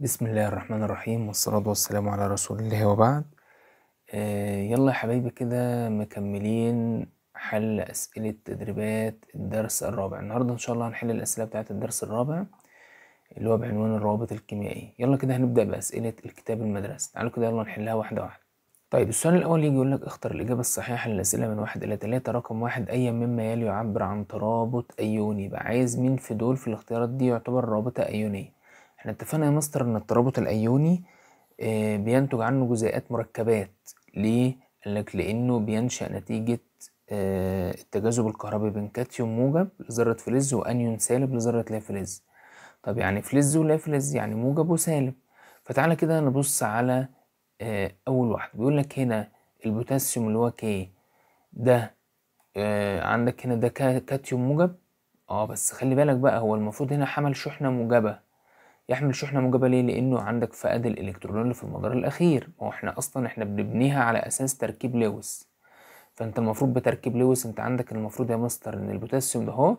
بسم الله الرحمن الرحيم والصلاة والسلام على رسول الله وبعد آه يلا يا حبايبي كده مكملين حل أسئلة تدريبات الدرس الرابع النهاردة إن شاء الله هنحل الأسئلة بتاعت الدرس الرابع اللي هو بعنوان الروابط الكيميائية يلا كده هنبدأ بأسئلة الكتاب المدرسي تعالوا كده يلا نحلها واحدة واحدة طيب السؤال الأول يجي يقول لك اختر الإجابة الصحيحة للأسئلة من واحد إلى تلاتة رقم واحد أيا مما يلي يعبر عن ترابط أيوني يبقى عايز مين في دول في الاختيارات دي يعتبر رابطة أيونية احنا اتفقنا يا مستر ان الترابط الايوني آه، بينتج عنه جزيئات مركبات ليه قالك لانه بينشأ نتيجة آه، التجاذب الكهربي بين كاتيوم موجب لذرة فلز وانيون سالب لذرة لا فلز طب يعني فلز ولا فلز يعني موجب وسالب فتعالى كده نبص على آه، اول واحد بيقول لك هنا البوتاسيوم اللي هو كي ده عندك هنا ده كاتيوم موجب اه بس خلي بالك بقى هو المفروض هنا حمل شحنة موجبة يحمل شحنة موجبة ليه؟ لأنه عندك فقد الإلكترون اللي في المدار الأخير ما هو إحنا أصلا إحنا بنبنيها على أساس تركيب لويس فأنت المفروض بتركيب لويس أنت عندك المفروض يا مستر إن البوتاسيوم ده أهو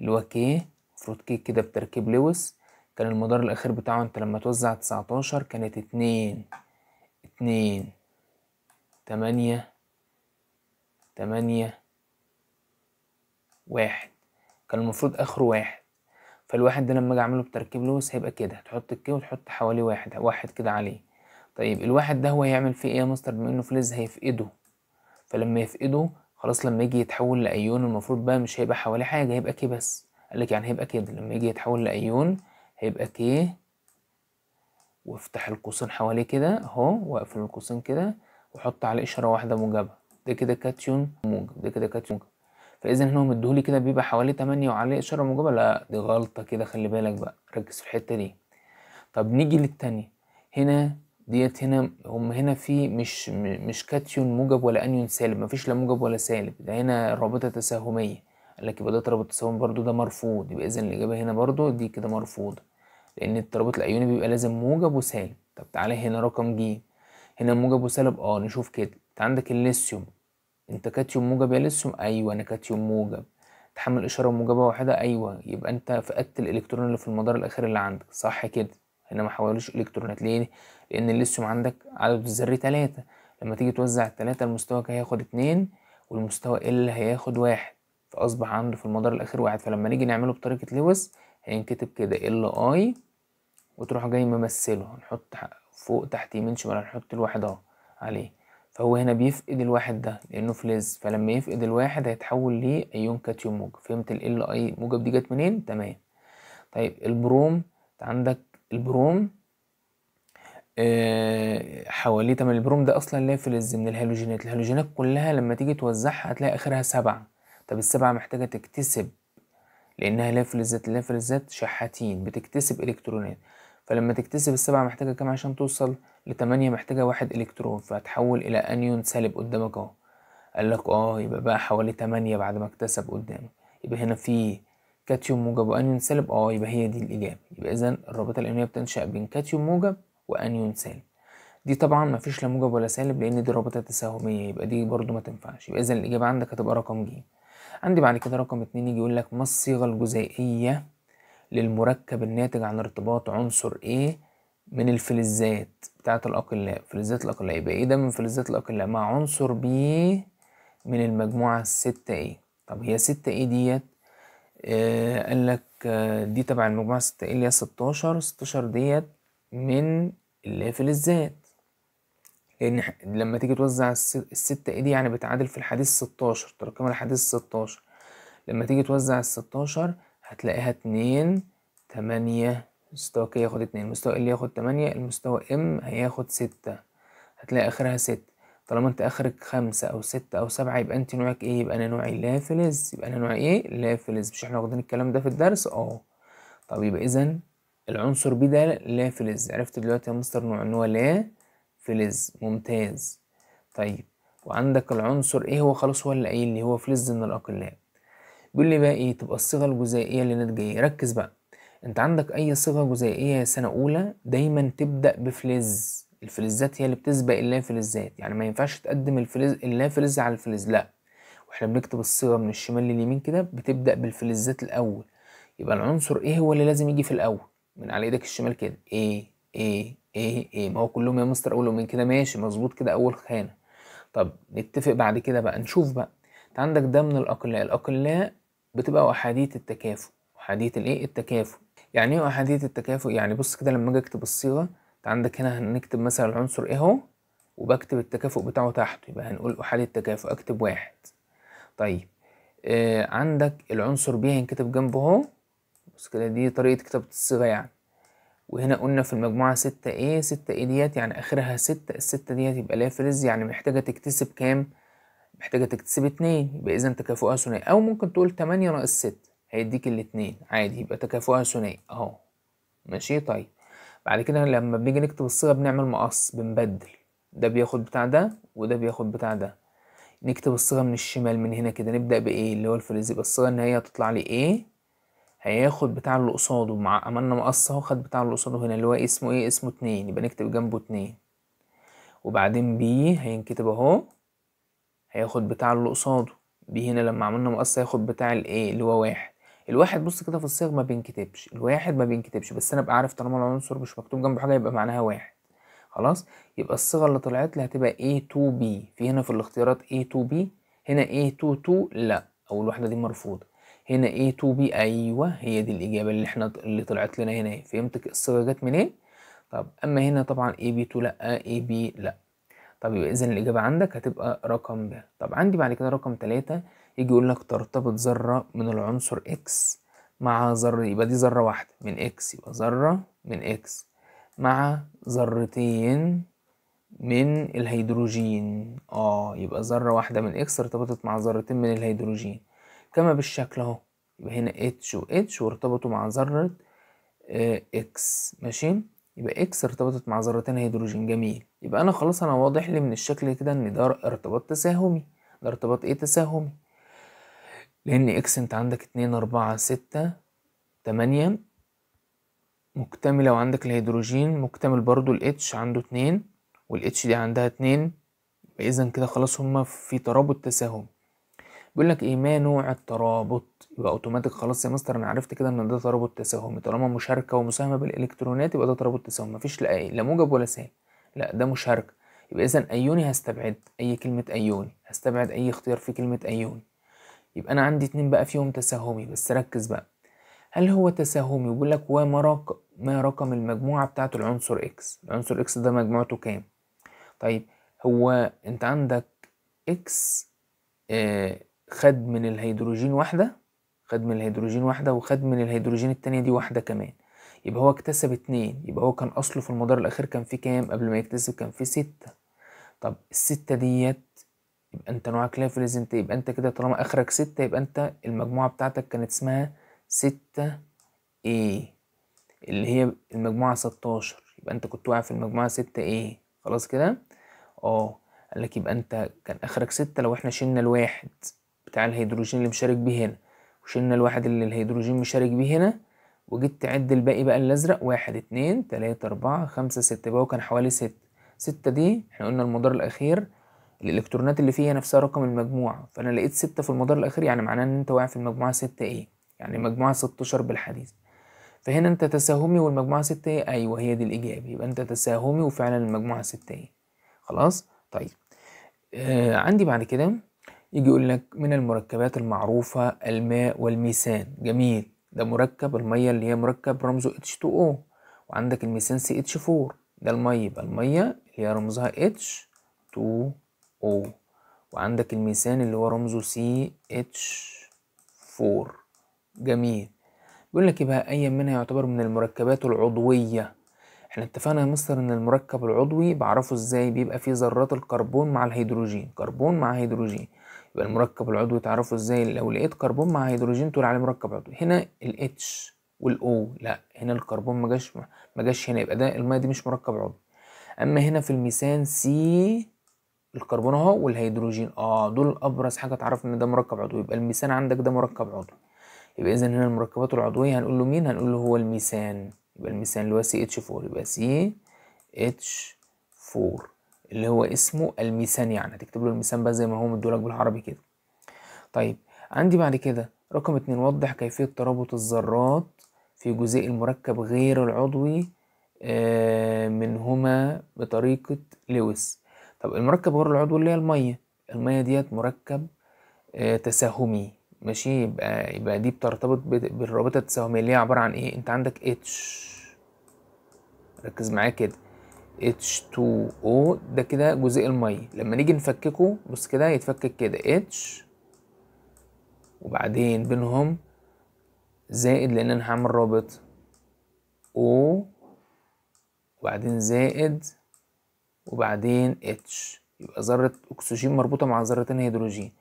اللي هو كي المفروض كي كده بتركيب لويس كان المدار الأخير بتاعه أنت لما توزع تسعتاشر كانت اتنين اتنين تمانية تمانية واحد كان المفروض آخره واحد فالواحد ده لما اجي اعمله بتركيب لويس هيبقى كده تحط الكي وتحط حواليه واحد واحد كده عليه طيب الواحد ده هو هيعمل فيه ايه يا مستر بما انه فلز هيفقده فلما يفقده خلاص لما يجي يتحول لايون المفروض بقى مش هيبقى حواليه حاجه هيبقى كي بس قال لك يعني هيبقى كده لما يجي يتحول لايون هيبقى كي وافتح القوسين حواليه كده اهو واقفل القوسين كده وحط عليه اشاره واحده موجبه ده كده كاتيون موجب ده كده كاتيون موجب فاذا هنا مديهولي كده بيبقى حوالي 8 وعليه اشاره موجبه لا دي غلطه كده خلي بالك بقى ركز في الحته دي طب نيجي للتانية هنا ديت هنا هم هنا في مش مش كاتيون موجب ولا انيون سالب مفيش لا موجب ولا سالب ده هنا رابطه تساهميه قال لك يبقى ده ترابط تساهم برده ده مرفوض يبقى اذا الاجابه هنا برده دي كده مرفوضه لان الترابط الايوني بيبقى لازم موجب وسالب طب تعالى هنا رقم ج هنا موجب وسالب اه نشوف كده انت عندك الليثيوم انت كاتيوم موجب يا ليثيوم ايوه انا كاتيوم موجب تحمل اشاره موجبه واحده ايوه يبقى انت فقدت الالكترون اللي في المدار الاخير اللي عندك صح كده هنا ما حولوش الكترونات ليه لان الليثيوم عندك عدد الذري 3 لما تيجي توزع التلاتة المستوى هياخد اتنين والمستوى ال هياخد واحد فأصبح عنده في المدار الأخير واحد فلما نيجي نعمله بطريقة لويس هينكتب كده ال اي وتروح جاي ممثله هنحط فوق تحت يمين شمال هنحط الواحد اهو عليه فهو هنا بيفقد الواحد ده لأنه فلز فلما يفقد الواحد هيتحول لأيون كاتيوم موجب فهمت ال ال أي موجب دي جت منين؟ تمام طيب البروم عندك البروم أه حواليه تمام البروم ده اصلا ليه فلز من الهالوجينات الهالوجينات كلها لما تيجي توزعها هتلاقي اخرها سبعة طب السبعة محتاجة تكتسب لانها ليه فلزات ليه فلزات شحاتين بتكتسب الكترونات فلما تكتسب السبعة محتاجة كام عشان توصل لتمانية محتاجة واحد إلكترون فهتحول إلى أنيون سالب قدامك أهو قالك اه يبقى بقى حوالي تمانية بعد ما اكتسب قدامك يبقى هنا في كاتيون موجب وأنيون سالب اه يبقى هي دي الإجابة يبقى إذا الرابطة الأنيونية بتنشأ بين كاتيون موجب وأنيون سالب دي طبعا مفيش لا موجب ولا سالب لأن دي رابطة تساهمية يبقى دي برضو ما تنفعش يبقى إذا الإجابة عندك هتبقى رقم ج عندي بعد كده رقم اتنين يجي يقول لك ما الصيغة الجزيئية للمركب الناتج عن ارتباط عنصر إيه من الفلزات بتاعت الأقلاء فلزات الأقلاء يبقى إيه ده من فلزات الأقلاء مع عنصر ب من المجموعة الستة إيه طب هي ستة إيه ديت آه قال لك آه دي تبع المجموعة الستة إيه اللي هي ستاشر ستاشر ديت من اللي هي فلزات لأن لما تيجي توزع الستة إيه دي يعني بتعادل في الحديث ستاشر تراكم الحديث ستاشر لما تيجي توزع الستاشر هتلاقيها اتنين تمانية مستوى ك ياخد اتنين مستوى ال ياخد تمانية المستوى ام هياخد ستة هتلاقي اخرها ست طالما انت اخرك خمسة او ستة او سبعة يبقى انت نوعك ايه يبقى انا نوعي لا فلز يبقى انا نوعي ايه لا فلز مش احنا واخدين الكلام ده في الدرس اه طب يبقى اذا العنصر بي ده لا فلز عرفت دلوقتي يا مستر نوع ان هو لا فلز ممتاز طيب وعندك العنصر ايه هو خلاص هو اللي قايل لي هو فلز من الاقلاء بيقول لي بقى ايه تبقى الصيغه الجزائيه اللي ناتجه إيه؟ ركز بقى انت عندك اي صيغه جزائيه سنه اولى دايما تبدا بفلز الفلزات هي اللي بتسبق اللا فلزات يعني ما ينفعش تقدم الفلز اللا فلز على الفلز لا واحنا بنكتب الصيغه من الشمال لليمين كده بتبدا بالفلزات الاول يبقى العنصر ايه هو اللي لازم يجي في الاول من على ايدك الشمال كده ايه ايه ايه ايه ما هو كلهم يا مستر اول ومن كده ماشي مظبوط كده اول خانه طب نتفق بعد كده بقى نشوف بقى انت عندك ده من الاقلاء الاقلاء بتبقى وحديه التكافؤ وحديه الايه التكافؤ يعني ايه احاديه التكافؤ يعني بص كده لما اجي اكتب الصيغه انت عندك هنا هنكتب مثلا العنصر ايه اهو وبكتب التكافؤ بتاعه تحت يبقى هنقول احاديه التكافؤ اكتب واحد طيب آه عندك العنصر ب هينكتب جنبه اهو بص كده دي طريقه كتابه الصيغه يعني وهنا قلنا في المجموعة ستة ايه ستة ايه ديت يعني اخرها ستة الستة ديت يبقى ليها فلز يعني محتاجة تكتسب كام محتاجة تكتسب اتنين يبقى اذا تكافؤها ثنائي او ممكن تقول تمانية ناقص ستة هيديك الاتنين عادي يبقى تكافؤها ثنائي اهو ماشي طيب بعد كده لما بنيجي نكتب الصيغه بنعمل مقص بنبدل ده بياخد بتاع ده وده بياخد بتاع ده نكتب الصيغه من الشمال من هنا كده نبدا بايه اللي هو الفلز يبقى الصيغه ان هي هتطلع لي ايه هياخد بتاع اللي قصاده مع عملنا مقص اهو خد بتاع اللي قصاده هنا اللي هو اسمه ايه اسمه اتنين يبقى نكتب جنبه اتنين وبعدين بي هينكتب اهو هياخد بتاع اللي قصاده بي هنا لما عملنا مقص هياخد بتاع الايه اللي هو واحد الواحد بص كده في الصيغ ما بينكتبش الواحد ما بينكتبش بس انا ابقى عارف طالما العنصر مش مكتوب جنبه حاجه يبقى معناها واحد خلاص يبقى الصيغه اللي طلعت لي هتبقى تو b في هنا في الاختيارات a تو b هنا a تو لا اول واحده دي مرفوضه هنا a تو b ايوه هي دي الاجابه اللي احنا اللي طلعت لنا هنا فهمت الصيغه جت منين طب اما هنا طبعا بي تو لا بي آه لا طب يبقى اذا الاجابه عندك هتبقى رقم ب طب عندي بعد كده رقم 3 يجي يقول لك ترتبط ذرة من العنصر إكس مع ذرة يبقى دي ذرة واحدة من إكس يبقى ذرة من إكس مع ذرتين من الهيدروجين اه يبقى ذرة واحدة من إكس ارتبطت مع ذرتين من الهيدروجين كما بالشكل اهو يبقى هنا اتش واتش وارتبطوا مع ذرة اكس آه، ماشي يبقى اكس ارتبطت مع ذرتين هيدروجين جميل يبقى انا خلاص انا واضح لي من الشكل كده ان ده ارتباط تساهمي ده ارتباط ايه تساهمي لأن إكس أنت عندك اتنين أربعة ستة تمانية مكتملة وعندك الهيدروجين مكتمل برضو الاتش عنده اتنين والاتش دي عندها اتنين إذا كده خلاص هما في ترابط تساهم بيقول لك ايه ما نوع الترابط يبقى اوتوماتيك خلاص يا مستر انا عرفت كده ان ده ترابط تساهمي طالما مشاركه ومساهمه بالالكترونات يبقى ده ترابط تساهمي مفيش لا ايه لا موجب ولا سالب لا ده مشاركه يبقى اذا ايوني هستبعد اي كلمه ايوني هستبعد اي اختيار في كلمه ايوني يبقى أنا عندي اتنين بقى فيهم تساهمي بس ركز بقى هل هو تساهمي وبيقول لك وما ما رقم المجموعة بتاعته العنصر إكس العنصر إكس ده مجموعته كام طيب هو أنت عندك إكس آه، خد من الهيدروجين واحدة خد من الهيدروجين واحدة وخد من الهيدروجين التانية دي واحدة كمان يبقى هو اكتسب اتنين يبقى هو كان أصله في المدار الأخير كان فيه كام قبل ما يكتسب كان فيه ستة طب الستة ديت يبقى انت نوعك ليفل لازم يبقى انت كده طالما اخرك ستة يبقى انت المجموعة بتاعتك كانت اسمها ستة ايه اللي هي المجموعة ستاشر يبقى انت كنت واقع في المجموعة ستة ايه خلاص كده اه قال لك يبقى انت كان اخرك ستة لو احنا شلنا الواحد بتاع الهيدروجين اللي مشارك بيه هنا وشلنا الواحد اللي الهيدروجين مشارك بيه هنا وجيت تعد الباقي بقى الازرق واحد اتنين تلاتة اربعة خمسة ستة بقى وكان حوالي ستة ستة دي احنا قلنا المدار الاخير الالكترونات اللي فيها نفسها رقم المجموعة فأنا لقيت ستة في المدار الأخير يعني معناه إن أنت واقع في المجموعة ستة إيه يعني مجموعة ستاشر بالحديث فهنا أنت تساهمي والمجموعة ستة إيه أيوه هي دي الإجابة يبقى أنت تساهمي وفعلا المجموعة ستة إيه خلاص طيب آه عندي بعد كده يجي يقول لك من المركبات المعروفة الماء والميثان جميل ده مركب المية اللي هي مركب رمزه H2O وعندك الميثان CH4 ده المية يبقى المية اللي هي رمزها H2O O وعندك الميثان اللي هو رمزه CH4 جميل بيقول لك يبقى إيه أي منها يعتبر من المركبات العضوية احنا اتفقنا يا مستر ان المركب العضوي بعرفه ازاي بيبقى فيه ذرات الكربون مع الهيدروجين كربون مع هيدروجين يبقى المركب العضوي تعرفه ازاي لو لقيت كربون مع هيدروجين تقول عليه مركب عضوي هنا الاتش والاو لا هنا الكربون ما جاش ما جاش هنا يبقى ده الميه دي مش مركب عضوي اما هنا في الميثان سي الكربون اهو والهيدروجين اه دول ابرز حاجه تعرف ان ده مركب عضوي يبقى الميثان عندك ده مركب عضوي يبقى اذا هنا المركبات العضويه هنقول له مين هنقول له هو الميثان يبقى الميثان اللي هو سي اتش 4 يبقى سي اتش 4 اللي هو اسمه الميثان يعني هتكتب له الميثان بقى زي ما هو مدولك بالعربي كده طيب عندي بعد كده رقم اتنين وضح كيفيه ترابط الذرات في جزيء المركب غير العضوي آه، منهما بطريقه لويس طب المركب غير العضو اللي هي الميه الميه ديت مركب آه، تساهمي ماشي يبقى يبقى دي بترتبط بالرابطه التساهميه اللي هي عباره عن ايه انت عندك اتش ركز معايا كده H2O ده كده جزيء الميه لما نيجي نفككه بص كده يتفكك كده H وبعدين بينهم زائد لان انا هعمل رابط O وبعدين زائد وبعدين اتش يبقى ذرة أكسجين مربوطة مع ذرتين هيدروجين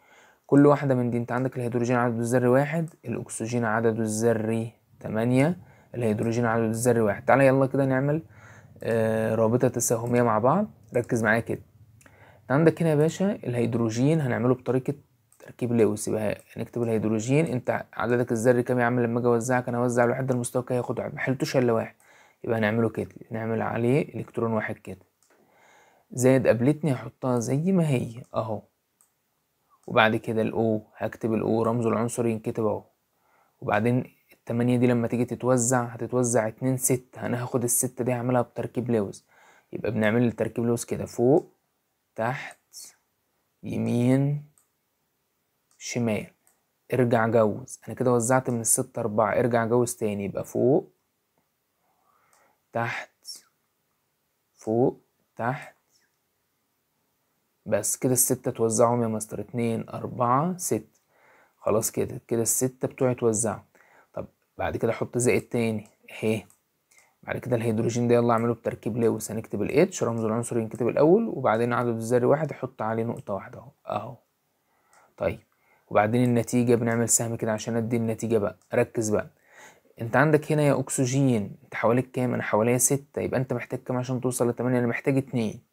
كل واحدة من دي أنت عندك الهيدروجين عدده الذري واحد الأكسجين عدده الذري تمانية الهيدروجين عدده الذري واحد تعالى يلا كده نعمل آه، رابطة تساهمية مع بعض ركز معايا كده عندك هنا يا باشا الهيدروجين هنعمله بطريقة تركيب لويس يبقى نكتب الهيدروجين انت عددك الذري كام يا عم لما اجي اوزعك انا اوزع الوحدة المستوى كده هياخد واحد ما حلتوش الا واحد يبقى هنعمله كده نعمل عليه الكترون واحد كده زائد قابلتني هحطها زي ما هي اهو وبعد كده الاو هكتب الاو رمز العنصري ينكتب اهو وبعدين التمانية دي لما تيجي تتوزع هتتوزع اتنين ستة انا هاخد الستة دي هعملها بتركيب لوز يبقى بنعمل تركيب لوز كده فوق تحت يمين شمال ارجع جوز انا كده وزعت من الستة اربعة ارجع جوز تاني يبقى فوق تحت فوق تحت بس كده الستة توزعهم يا مستر اتنين أربعة ستة خلاص كده كده الستة بتوعي اتوزعوا طب بعد كده أحط زائد تاني هي إيه؟ بعد كده الهيدروجين ده يلا أعمله بتركيب لوس هنكتب الاتش رمز العنصر ينكتب الأول وبعدين عدد الذري واحد أحط عليه نقطة واحدة أهو أهو طيب وبعدين النتيجة بنعمل سهم كده عشان أدي النتيجة بقى ركز بقى انت عندك هنا يا اكسجين انت حواليك كام انا حواليا ستة يبقى انت محتاج كام عشان توصل لتمانية انا محتاج اتنين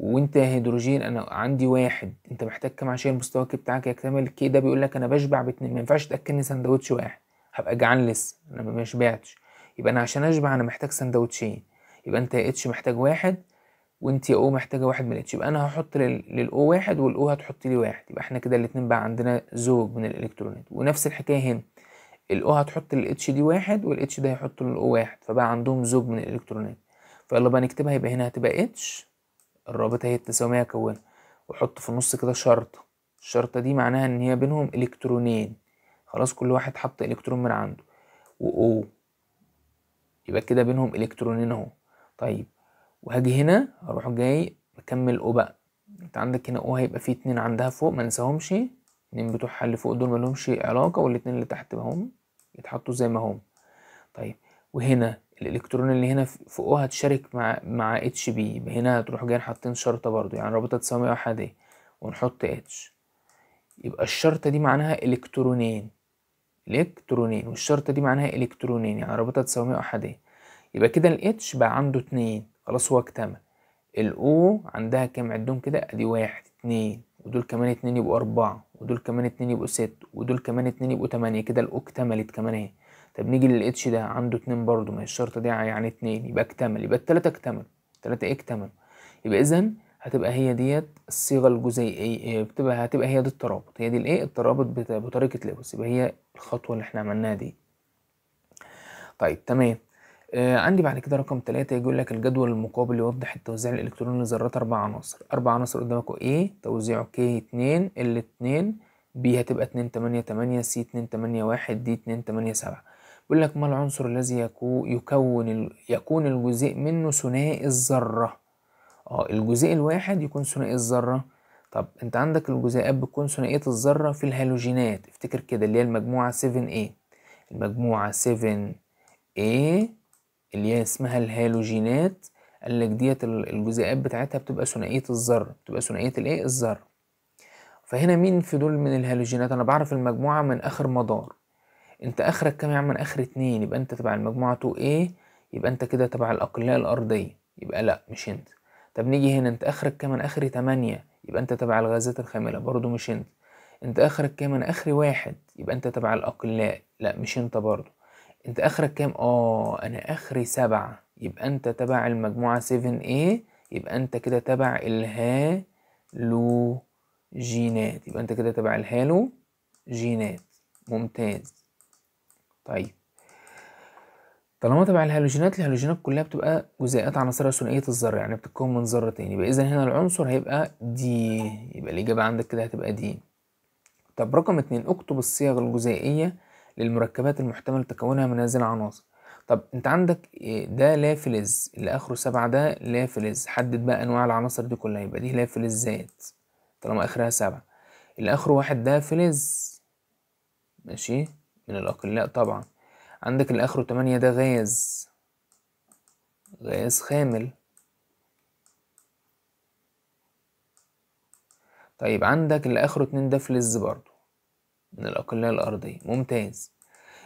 وانت هيدروجين انا عندي واحد انت محتاج كام عشان المستوى الكي بتاعك يكتمل الكي ده بيقول لك انا بشبع باتنين ما ينفعش تاكلني سندوتش واحد هبقى جعان لسه انا ما شبعتش يبقى انا عشان اشبع انا محتاج سندوتشين يبقى انت يا اتش محتاج واحد وانت يا او محتاجه واحد من الاتش يبقى انا هحط للاو واحد والاو هتحط لي واحد يبقى احنا كده الاتنين بقى عندنا زوج من الالكترونات ونفس الحكايه هنا الاو هتحط للاتش دي واحد والاتش ده هيحط للاو واحد فبقى عندهم زوج من الالكترونات فيلا بقى نكتبها يبقى هنا هتبقى اتش الرابطة هي التساوية هكونها وأحط في النص كده شرطة الشرطة دي معناها إن هي بينهم إلكترونين خلاص كل واحد حط إلكترون من عنده و او يبقى كده بينهم إلكترونين أهو طيب وهاجي هنا أروح جاي بكمل او بقى أنت عندك هنا او هيبقى فيه اتنين عندها فوق منساهمش اتنين بتوعها اللي فوق دول ملهمش علاقة والاتنين اللي تحت بهم يتحطوا زي ما هم طيب وهنا الالكترون اللي هنا في او هتشارك مع مع اتش بي هنا هتروح جايين حاطين شرطه برضو يعني رابطه تساوي احاديه ونحط اتش يبقى الشرطه دي معناها الكترونين الكترونين والشرطه دي معناها الكترونين يعني رابطه تساوي احاديه يبقى كده الاتش بقى عنده اتنين خلاص هو اكتمل الاو عندها كام عدهم كده ادي واحد اتنين ودول كمان اتنين يبقوا اربعة ودول كمان اتنين يبقوا ست ودول كمان اتنين يبقوا تمانية كده الاو اكتملت كمان اهي طب نيجي للاتش ده عنده اتنين برضه ما هي الشرطه دي يعني اتنين يبقى اكتمل يبقى التلاته اكتملوا التلاته ايه اكتملوا يبقى اذا هتبقى هي ديت الصيغه الجزيئيه بتبقى هتبقى هي دي الترابط هي دي الايه الترابط بطريقه لبس يبقى هي الخطوه اللي احنا عملناها دي طيب تمام آه عندي بعد كده رقم تلاتة يقول لك الجدول المقابل يوضح التوزيع الالكتروني لذرات اربع عناصر اربع عناصر قدامكم ايه توزيعه ك اتنين ال اتنين بي هتبقى اتنين تمانية تمانية سي اتنين تمانية واحد دي اتنين تمانية سبعة يقول لك ما العنصر الذي يكون يكون الجزيء منه ثنائي الذرة اه الجزيء الواحد يكون ثنائي الذرة طب انت عندك الجزيئات بتكون ثنائية الذرة في الهالوجينات افتكر كده اللي هي المجموعة 7A المجموعة 7A اللي هي اسمها الهالوجينات قال لك ديت الجزيئات بتاعتها بتبقى ثنائية الذرة بتبقى ثنائية الايه الذرة فهنا مين في دول من الهالوجينات انا بعرف المجموعة من اخر مدار انت اخرك كام يا عم اخر اتنين يبقى انت تبع المجموعة تو ايه يبقى انت كده تبع الاقلية الارضية يبقى لا مش انت طب نيجي هنا انت اخرك كام اخر اخري يبقى انت تبع الغازات الخاملة برضو مش انت انت اخرك كام من اخري واحد يبقى انت تبع الاقلاء لا مش انت برضو انت اخرك كام اه انا اخري سبعة يبقى انت تبع المجموعة 7A يبقى انت كده تبع الهالوجينات يبقى انت كده تبع الهالوجينات ممتاز طيب طالما تبع الهالوجينات الهالوجينات كلها بتبقى جزيئات عناصرها ثنائيه الذر يعني بتتكون من ذرتين يبقى اذا هنا العنصر هيبقى دي يبقى الاجابه عندك كده هتبقى دي طب رقم اتنين اكتب الصيغ الجزيئيه للمركبات المحتمل تكونها من هذه العناصر طب انت عندك آه، ده لا فلز اللي اخره سبعة ده لا فلز حدد بقى انواع العناصر دي كلها يبقى دي لا فلزات طالما اخرها سبعة اللي اخره واحد ده فلز ماشي من الأقلاء طبعا عندك الآخر تمانية ده غاز غاز خامل طيب عندك اللي اخره اتنين ده فلز برضو من الاقلاء الارضيه ممتاز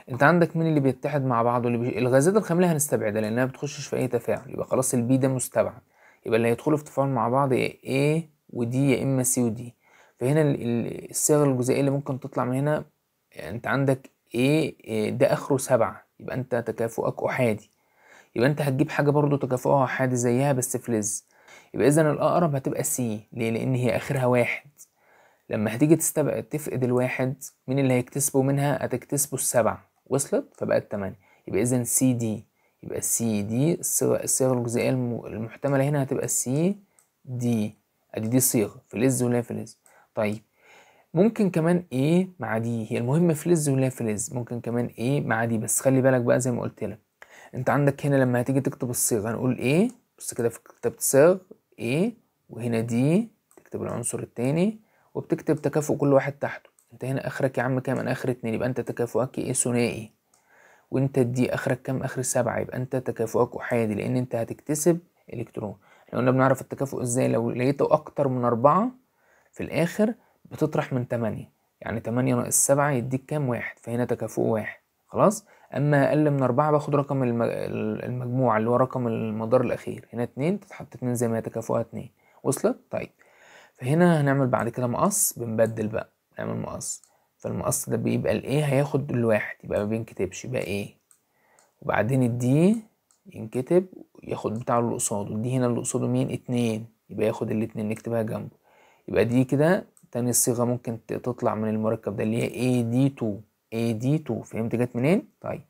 انت عندك مين اللي بيتحد مع بعضه اللي بي... الغازات الخامله هنستبعدها لانها بتخشش في اي تفاعل يبقى خلاص البي ده مستبعد يبقى اللي هيدخلوا في تفاعل مع بعض يا A ودي يا اما سي ودي فهنا الصيغه الجزيئيه اللي ممكن تطلع من هنا يعني انت عندك إيه،, ايه ده اخره سبعة يبقى انت تكافؤك احادي يبقى انت هتجيب حاجة برضو تكافؤها احادي زيها بس فلز يبقى اذا الاقرب هتبقى سي ليه لان هي اخرها واحد لما هتيجي تستبعد تفقد الواحد مين اللي هيكتسبه منها هتكتسبه السبعة وصلت فبقت تمانية يبقى اذا سي دي يبقى سي دي الصيغة الجزئية المحتملة هنا هتبقى سي دي ادي دي صيغة فلز ولا فلز طيب ممكن كمان ايه مع دي هي المهم فلز ولا فلز ممكن كمان ايه مع دي بس خلي بالك بقى زي ما قلت لك انت عندك هنا لما هتيجي تكتب الصيغه هنقول ايه بس كده في كتابه صيغ ايه وهنا دي تكتب العنصر التاني وبتكتب تكافؤ كل واحد تحته انت هنا اخرك يا عم كام انا اخر اتنين يبقى انت تكافؤك ايه ثنائي وانت دي اخرك كام اخر سبعة يبقى انت تكافؤك احادي لان انت هتكتسب الكترون احنا قلنا بنعرف التكافؤ ازاي لو لقيته اكتر من اربعة في الاخر بتطرح من 8 يعني 8 ناقص 7 يديك كام واحد فهنا تكافؤ واحد خلاص اما اقل من أربعة باخد رقم المجموعة اللي هو رقم المدار الاخير هنا اتنين تتحط اتنين زي ما هي تكافؤها اتنين وصلت طيب فهنا هنعمل بعد كده مقص بنبدل بقى نعمل مقص فالمقص ده بيبقى الايه هياخد الواحد يبقى ما بينكتبش يبقى ايه وبعدين الدي ينكتب ياخد بتاعه اللي قصاده دي هنا اللي قصاده مين اتنين يبقى ياخد الاتنين نكتبها جنبه يبقى دي كده تاني صيغة ممكن تطلع من المركب ده اللي هي AD2 AD2 فهمت جت منين؟ طيب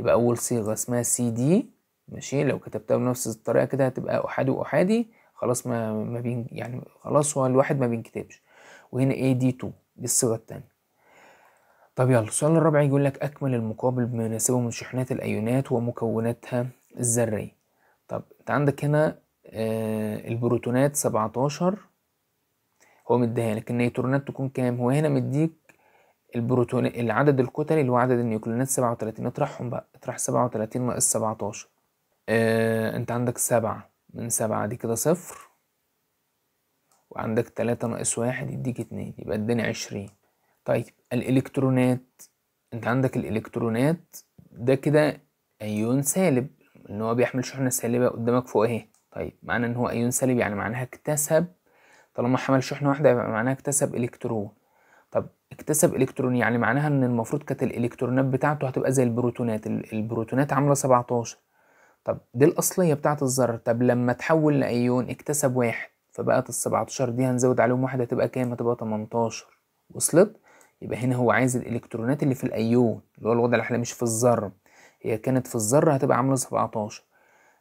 يبقى أول صيغة اسمها CD ماشي لو كتبتها بنفس الطريقة كده هتبقى أحادي وأحادي خلاص ما ما بين يعني خلاص هو الواحد ما بينكتبش وهنا AD2 دي الصيغة التانية طب يلا السؤال الرابع يقول لك أكمل المقابل بمناسبة من شحنات الأيونات ومكوناتها الذرية طب أنت عندك هنا آه، البروتونات 17 هو مديها لك النيوترونات تكون كام هو هنا مديك البروتون العدد الكتلي اللي هو عدد النيوكليونات 37 اطرحهم بقى اطرح 37 ناقص 17 آه، انت عندك سبعة من سبعة دي كده صفر وعندك تلاتة ناقص واحد يديك اتنين يبقى اداني عشرين طيب الالكترونات انت عندك الالكترونات ده كده ايون سالب ان هو بيحمل شحنة سالبة قدامك فوق اهي طيب معنى ان هو ايون سالب يعني معناها اكتسب طالما حمل شحنة واحدة يبقى معناها اكتسب إلكترون طب اكتسب إلكترون يعني معناها إن المفروض كانت الإلكترونات بتاعته هتبقى زي البروتونات البروتونات عاملة 17 طب دي الأصلية بتاعة الذرة طب لما تحول لأيون اكتسب واحد فبقت ال 17 دي هنزود عليهم واحد هتبقى كام هتبقى 18 وصلت يبقى هنا هو عايز الإلكترونات اللي في الأيون اللي هو الوضع اللي احنا مش في الذرة هي كانت في الذرة هتبقى عاملة 17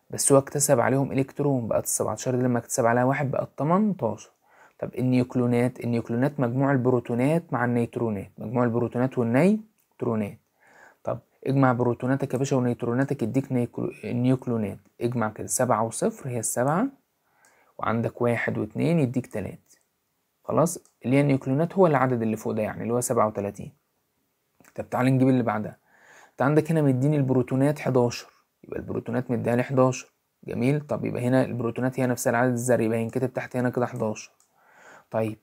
بس هو اكتسب عليهم إلكترون بقت ال 17 دي لما اكتسب عليها واحد بقت 18 طب النيوكلونات النيوكلونات مجموع البروتونات مع النيترونات مجموع البروتونات والنيترونات طب اجمع بروتوناتك يا باشا ونيتروناتك يديك نيوكلونات اجمع كده سبعة وصفر هي السبعة وعندك واحد واتنين يديك تلات خلاص اللي هي النيوكلونات هو العدد اللي فوق ده يعني اللي هو سبعة وتلاتين طب تعالى نجيب اللي بعدها انت عندك هنا مديني البروتونات حداشر يبقى البروتونات مديها لي حداشر جميل طب يبقى هنا البروتونات هي نفس العدد الذري يبقى هينكتب تحت هنا كده حداشر طيب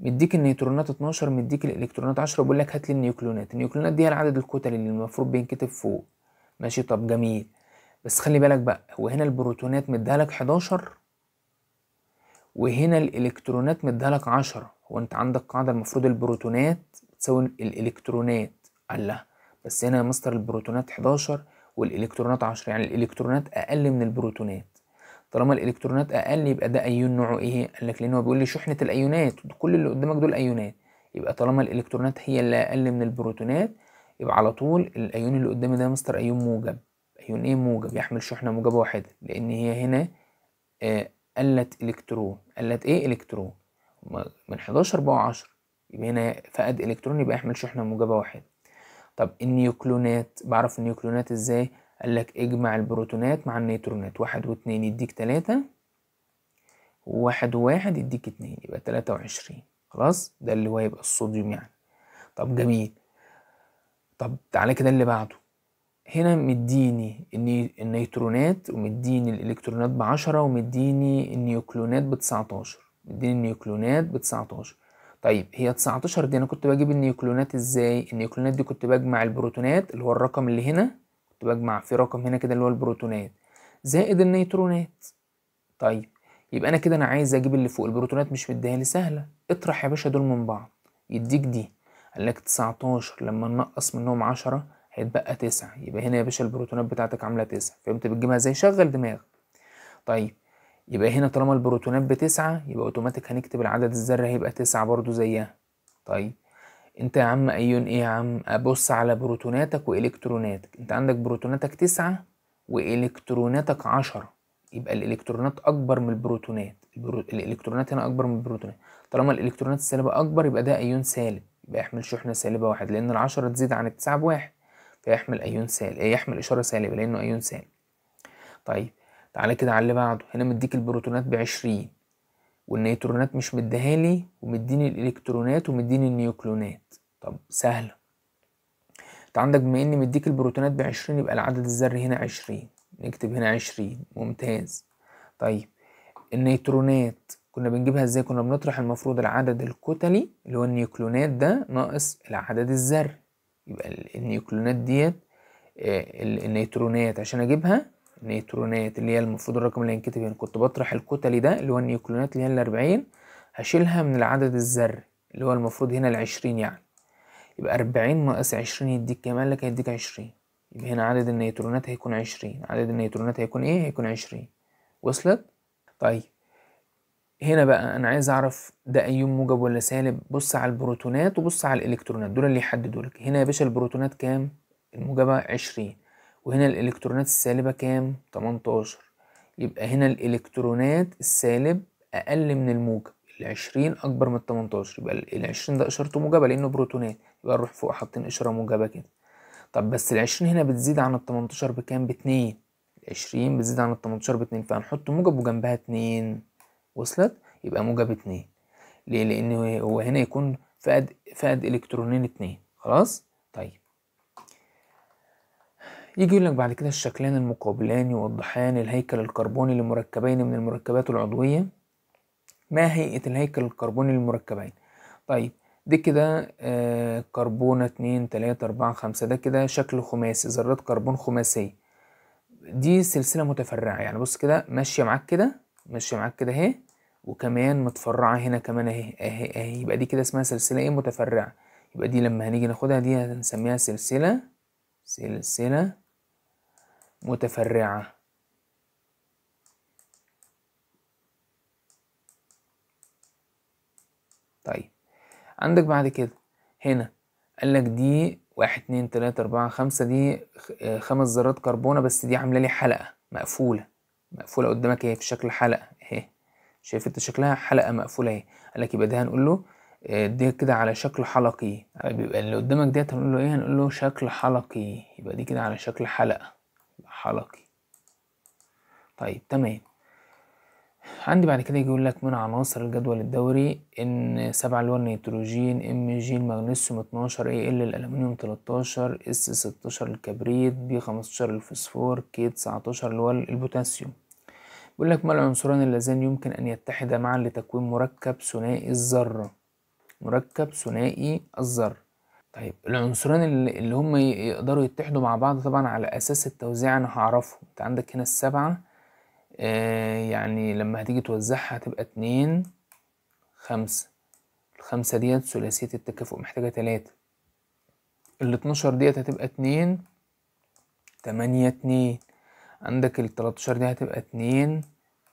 مديك النيوترونات 12 مديك الالكترونات 10 بيقول لك هات لي النيوكلونات النيوكلونات دي هي عدد الكتل اللي المفروض بينكتب فوق ماشي طب جميل بس خلي بالك بقى هو هنا البروتونات مديها لك 11 وهنا الالكترونات مديها لك 10 هو انت عندك قاعده المفروض البروتونات بتساوي الالكترونات الله بس هنا يا مستر البروتونات 11 والالكترونات 10 يعني الالكترونات اقل من البروتونات طالما الالكترونات اقل يبقى ده ايون نوعه ايه قال لك لان هو بيقول لي شحنه الايونات كل اللي قدامك دول ايونات يبقى طالما الالكترونات هي اللي اقل من البروتونات يبقى على طول الايون اللي قدامي ده مستر ايون موجب ايون ايه موجب يحمل شحنه موجبه واحده لان هي هنا آه قلت الكترون قلت ايه الكترون من 11 بقوا 10 يبقى هنا فقد الكترون يبقى يحمل شحنه موجبه واحده طب النيوكلونات بعرف النيوكلونات ازاي قال لك اجمع البروتونات مع النيوترونات واحد واتنين يديك تلاتة وواحد وواحد يديك اتنين يبقى تلاتة وعشرين خلاص ده اللي هو يبقى الصوديوم يعني طب جميل طب تعالى كده اللي بعده هنا مديني النيوترونات ومديني الالكترونات بعشرة ومديني النيوكلونات بتسعتاشر مديني النيوكلونات بتسعتاشر طيب هي 19 دي انا كنت بجيب النيوكلونات ازاي النيوكلونات دي كنت بجمع البروتونات اللي هو الرقم اللي هنا كنت بجمع في رقم هنا كده اللي هو البروتونات زائد النيترونات طيب يبقى انا كده انا عايز اجيب اللي فوق البروتونات مش مديها لي سهله اطرح يا باشا دول من بعض يديك دي قال لك 19 لما ننقص منهم 10 هيتبقى 9 يبقى هنا يا باشا البروتونات بتاعتك عامله 9 فهمت بتجيبها ازاي شغل دماغك طيب يبقى هنا طالما البروتونات بتسعة يبقى اوتوماتيك هنكتب العدد الذري هيبقى تسعة برضو زيها طيب انت يا عم ايون ايه يا عم ابص على بروتوناتك والكتروناتك انت عندك بروتوناتك تسعة والكتروناتك عشرة يبقى الالكترونات اكبر من البروتونات البرو... الالكترونات هنا اكبر من البروتونات طالما الالكترونات السالبة اكبر يبقى ده ايون سالب يبقى يحمل شحنة سالبة واحد لان العشرة تزيد عن التسعة بواحد فيحمل ايون سالب آه، يحمل اشارة سالبة لانه ايون سالب طيب تعالى كده على اللي بعده هنا مديك البروتونات بعشرين والنيوترونات مش لي ومديني الالكترونات ومديني النيوكلونات طب سهله انت عندك بما اني مديك البروتونات بعشرين يبقى العدد الذري هنا عشرين نكتب هنا عشرين ممتاز طيب النيوترونات كنا بنجيبها ازاي كنا بنطرح المفروض العدد الكتلي اللي هو النيوكلونات ده ناقص العدد الذري يبقى النيوكلونات ديت آه، النيترونات عشان اجيبها نيترونات اللي هي المفروض الرقم اللي هينكتب هنا يعني. كنت بطرح الكتلي ده اللي هو النيوكلونات اللي هي الأربعين هشيلها من العدد الذري اللي هو المفروض هنا العشرين يعني يبقى أربعين ناقص عشرين يديك كام؟ قالك لك هيديك عشرين يبقى هنا عدد النيوترونات هيكون عشرين عدد النيوترونات هيكون ايه؟ هيكون عشرين وصلت؟ طيب هنا بقى انا عايز اعرف ده ايون موجب ولا سالب بص على البروتونات وبص على الالكترونات دول اللي يحددوا لك هنا يا باشا البروتونات كام الموجبه عشرين وهنا الإلكترونات السالبة كام؟ 18 يبقى هنا الإلكترونات السالب أقل من الموجب العشرين أكبر من التمنتاشر يبقى العشرين ده إشارته موجبة لأنه بروتونات يبقى نروح فوق حاطين إشارة موجبة كده طب بس العشرين هنا بتزيد عن التمنتاشر بكام؟ باتنين العشرين بتزيد عن التمنتاشر باتنين فهنحط موجب وجنبها اتنين وصلت؟ يبقى موجب اتنين ليه؟ لأن هو هنا يكون فقد فقد إلكترونين اتنين خلاص؟ طيب يجي يقول لك بعد كده الشكلان المقابلان يوضحان الهيكل الكربوني لمركبين من المركبات العضوية ما هيئة الهيكل الكربوني للمركبين طيب دي كده آه، كربون كربونة اتنين تلاتة أربعة خمسة ده كده شكل خماسي ذرات كربون خماسية دي سلسلة متفرعة يعني بص كده ماشية معاك كده ماشية معاك كده اهي وكمان متفرعة هنا كمان اهي اهي اهي يبقى دي كده اسمها سلسلة ايه متفرعة يبقى دي لما هنيجي ناخدها دي هنسميها سلسلة سلسلة متفرعة طيب عندك بعد كده هنا قالك دي واحد اتنين تلاتة أربعة خمسة دي آه، خمس ذرات كربونة بس دي عاملة لي حلقة مقفولة مقفولة قدامك اهي في شكل حلقة اهي شايف انت شكلها حلقة مقفولة اهي قالك يبقى ده هنقول له آه، دي كده على شكل حلقي بيبقى اللي قدامك ديت هنقول له ايه هنقول له شكل حلقي يبقى دي كده على شكل حلقة حلقي طيب تمام عندي بعد كده يقول لك من عناصر الجدول الدوري ان سبعة اللي هو النيتروجين ام جي المغنيسيوم اتناشر اي ال الالمنيوم 13 اس ستاشر الكبريت بي خمستاشر الفسفور كي تسعتاشر اللي هو البوتاسيوم بيقول لك ما العنصران اللذان يمكن ان يتحدا معا لتكوين مركب ثنائي الذرة مركب ثنائي الذرة طيب العنصرين اللي هم يقدروا يتحدوا مع بعض طبعا على اساس التوزيع انا هعرفه انت عندك هنا السبعة آه يعني لما هتيجي توزعها هتبقى اتنين خمسة الخمسة ديت ثلاثية التكافؤ محتاجة تلاتة الاتناشر ديت هتبقى اتنين تمانية اتنين عندك التلاتاشر دي هتبقى اتنين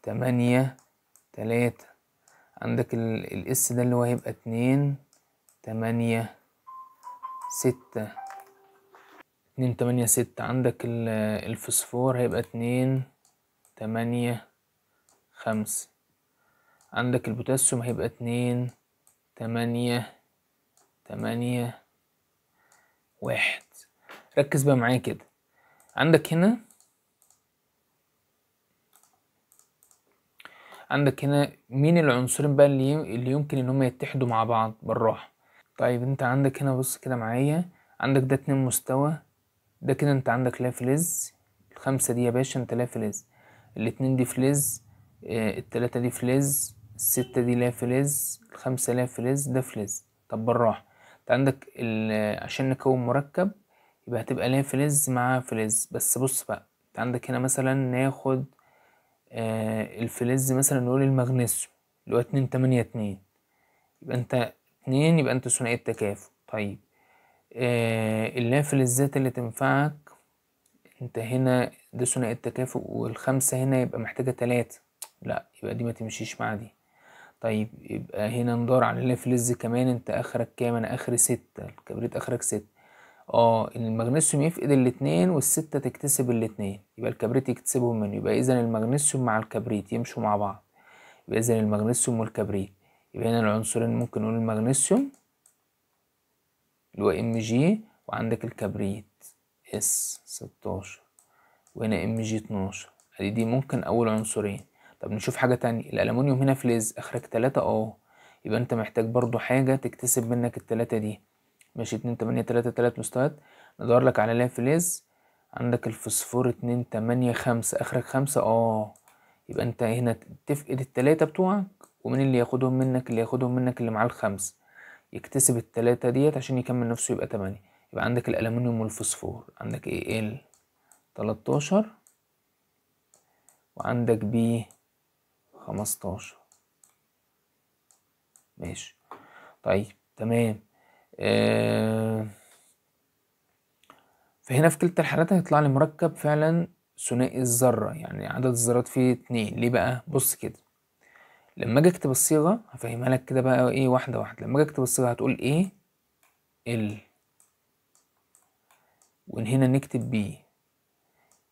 تمانية تلاتة عندك الاس ده اللي هو هيبقى اتنين تمانية ستة اتنين تمانية ستة عندك الفوسفور هيبقى اتنين تمانية خمسة عندك البوتاسيوم هيبقى اتنين تمانية تمانية واحد ركز بقى معايا كده عندك هنا عندك هنا مين العنصرين بقى اللي يمكن ان هم يتحدوا مع بعض بالراحه طيب انت عندك هنا بص كده معايا عندك ده اتنين مستوى ده كده انت عندك لا فلز الخمسة دي يا باشا انت لا فلز الاتنين دي فلز اه التلاتة دي فلز الستة دي لا فلز الخمسة لا فلز ده فلز طب بالراحة انت عندك عشان نكون مركب يبقى هتبقى لا فلز مع فلز بس بص بقى انت عندك هنا مثلا ناخد اه الفلز مثلا نقول المغنيسيوم اللي هو اتنين تمانية اتنين يبقى انت اتنين يبقى انت ثنائي التكافؤ طيب آه في الذات اللي تنفعك انت هنا ده ثنائي التكافؤ والخمسة هنا يبقى محتاجة تلاتة لا يبقى دي ما تمشيش مع دي طيب يبقى هنا ندور على النافلز كمان انت اخرك كام انا اخري ستة الكبريت اخرك ستة اه المغنيسيوم يفقد الاتنين والستة تكتسب الاتنين يبقى الكبريت يكتسبهم منه يبقى اذا المغنيسيوم مع الكبريت يمشوا مع بعض يبقى اذا المغنيسيوم والكبريت يبقى هنا العنصرين ممكن نقول المغنيسيوم اللي هو ام جي وعندك الكبريت اس 16 وهنا ام جي 12 ادي دي ممكن اول عنصرين طب نشوف حاجه تانية الالومنيوم هنا فلز اخرج 3 اه يبقى انت محتاج برضو حاجه تكتسب منك التلاتة دي ماشي 2 8 3 3 مستويات ندور لك على لها فلز عندك الفوسفور 2 8 5 اخرج 5 اه يبقى انت هنا تفقد التلاتة بتوعك ومن اللي ياخدهم منك اللي ياخدهم منك اللي معاه الخمس يكتسب التلاتة ديت عشان يكمل نفسه يبقى تمانية يبقى عندك الألمنيوم والفوسفور عندك اي إيه ال تلاتاشر وعندك بي خمستاشر ماشي طيب تمام آه فهنا في كلتا الحالات هيطلع لي مركب فعلا ثنائي الذرة يعني عدد الذرات فيه اتنين ليه بقى بص كده لما اجي اكتب الصيغه هفهمها لك كده بقى ايه واحده واحده لما اجي اكتب الصيغه هتقول ايه ال ومن هنا نكتب بي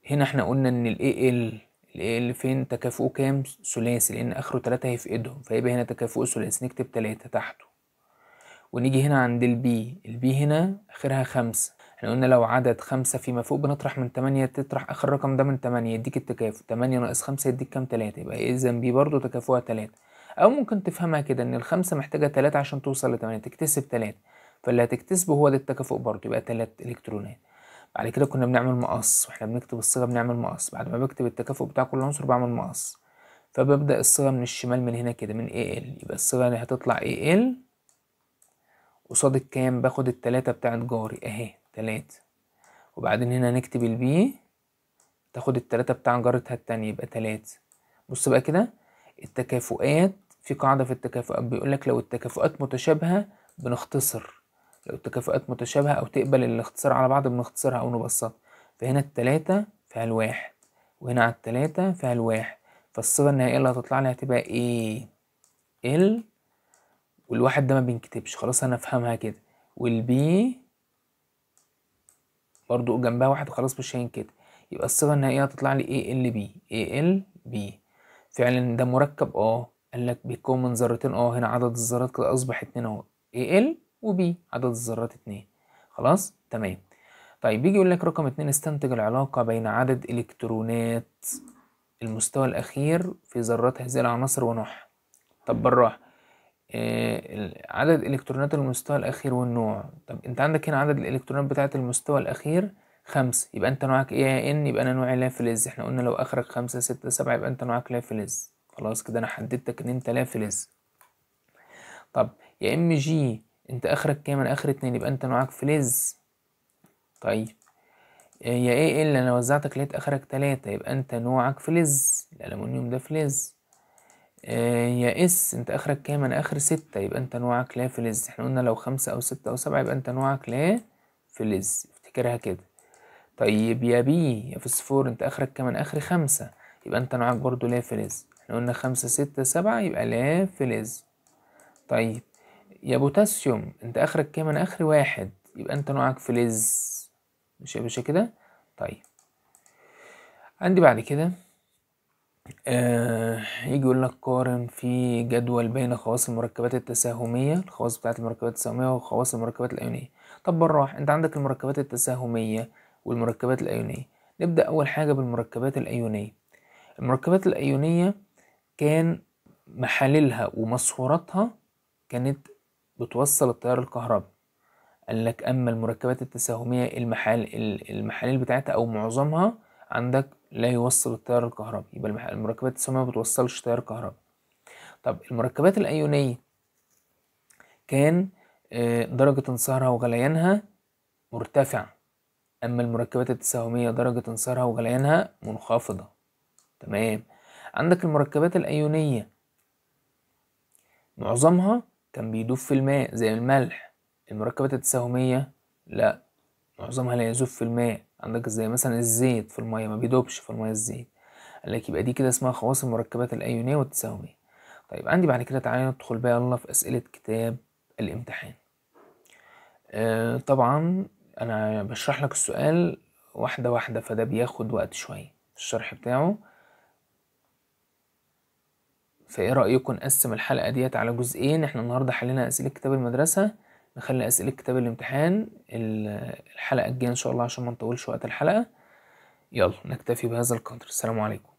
هنا احنا قلنا ان الاي ال الاي ال فين تكافؤه كام ثلاثي لان اخره تلاتة هي في ايدهم فيبقى هنا تكافؤ ثلاثي نكتب تلاتة تحته ونيجي هنا عند البي البي هنا اخرها خمسة احنا قلنا لو عدد خمسة فيما فوق بنطرح من تمانية تطرح آخر رقم ده من تمانية يديك التكافؤ تمانية ناقص خمسة يديك كام تلاتة يبقى إذا بي برضه تكافؤها تلاتة أو ممكن تفهمها كده إن الخمسة محتاجة تلاتة عشان توصل لتمانية تكتسب تلاتة فاللي هتكتسبه هو ده التكافؤ برضه يبقى تلات إلكترونات بعد كده كنا بنعمل مقص واحنا بنكتب الصيغة بنعمل مقص بعد ما بكتب التكافؤ بتاع كل عنصر بعمل مقص فببدأ الصيغة من الشمال من هنا كده من AL يبقى الصيغة هتطلع AL قصاد الكام باخد التلاتة بتاعت جاري اهي تلاتة وبعدين هنا نكتب البي تاخد التلاتة بتاع جارتها التانية يبقى تلاتة بص بقى كده التكافؤات في قاعدة في التكافؤات بيقولك لو التكافؤات متشابهة بنختصر لو التكافؤات متشابهة أو تقبل الاختصار على بعض بنختصرها أو نبسطها فهنا التلاتة فيها الواحد وهنا على التلاتة فيها الواحد فالصيغة النهائية اللي هتطلع لي هتبقى ايه ال والواحد ده ما بينكتبش خلاص افهمها كده والبي برضو جنبها واحد خلاص مش هينكتب يبقى الصيغة النهائية هتطلع لي اي ال بي اي ال بي فعلا ده مركب اه قال لك بيتكون من ذرتين اه هنا عدد الذرات كده اصبح اتنين اهو اي ال وبي عدد الذرات اتنين خلاص تمام طيب بيجي يقول لك رقم اتنين استنتج العلاقة بين عدد الكترونات المستوى الاخير في ذرات هذه العناصر ونوعها طب بالراحة آه، عدد الكترونات المستوى الاخير والنوع طب انت عندك هنا عدد الالكترونات بتاعه المستوى الاخير خمسة يبقى انت نوعك ايه يا ان يبقى انا نوعي لا فلز احنا قلنا لو اخرك خمسة ستة سبعة يبقى انت نوعك لا فلز خلاص كده انا حددتك ان انت لا فلز طب يا ام جي انت اخرك كام انا اخر اتنين يبقى انت نوعك فلز طيب آه، يا ايه ال انا وزعتك لقيت اخرك تلاتة يبقى انت نوعك فلز الالومنيوم ده فلز آه، يا اس انت اخرك كام انا اخر ستة يبقى انت نوعك لا فلز احنا قلنا لو خمسة او ستة او سبعة يبقى انت نوعك لا فلز افتكرها كده طيب يا بي يا فسفور انت اخرك كام انا اخر خمسة يبقى انت نوعك برضو لا فلز احنا قلنا خمسة ستة سبعة يبقى لا فلز طيب يا بوتاسيوم انت اخرك كام انا اخر واحد يبقى انت نوعك فلز مش يا كده طيب عندي بعد كده آه يجي يقول لك قارن في جدول بين خواص المركبات التساهمية الخواص بتاعة المركبات التساهمية وخواص المركبات الأيونية طب بالراحة أنت عندك المركبات التساهمية والمركبات الأيونية نبدأ أول حاجة بالمركبات الأيونية المركبات الأيونية كان محاللها ومسحوراتها كانت بتوصل التيار الكهربي قال لك أما المركبات التساهمية المحال المحاليل بتاعتها أو معظمها عندك لا يوصل التيار الكهربي يبقى المركبات السامة ما بتوصلش تيار كهربي طب المركبات الأيونية كان آه، درجة انصهارها وغليانها مرتفعة أما المركبات التساهمية درجة انصهارها وغليانها منخفضة تمام عندك المركبات الأيونية معظمها كان بيدوب في الماء زي الملح المركبات التساهمية لا معظمها لا يذوب في الماء عندك زي مثلا الزيت في المية ما بيدوبش في المية الزيت قال لك يبقى دي كده اسمها خواص المركبات الأيونية والتساويه طيب عندي بعد كده تعالى ندخل بقى يلا في أسئلة كتاب الامتحان آه طبعا أنا بشرح لك السؤال واحدة واحدة فده بياخد وقت شوية في الشرح بتاعه فايه رأيكم نقسم الحلقة ديت على جزئين احنا النهاردة حلينا أسئلة كتاب المدرسة نخلي أسئلة كتاب الامتحان الحلقة الجاية إن شاء الله عشان ما نطولش وقت الحلقة يلا نكتفي بهذا القدر السلام عليكم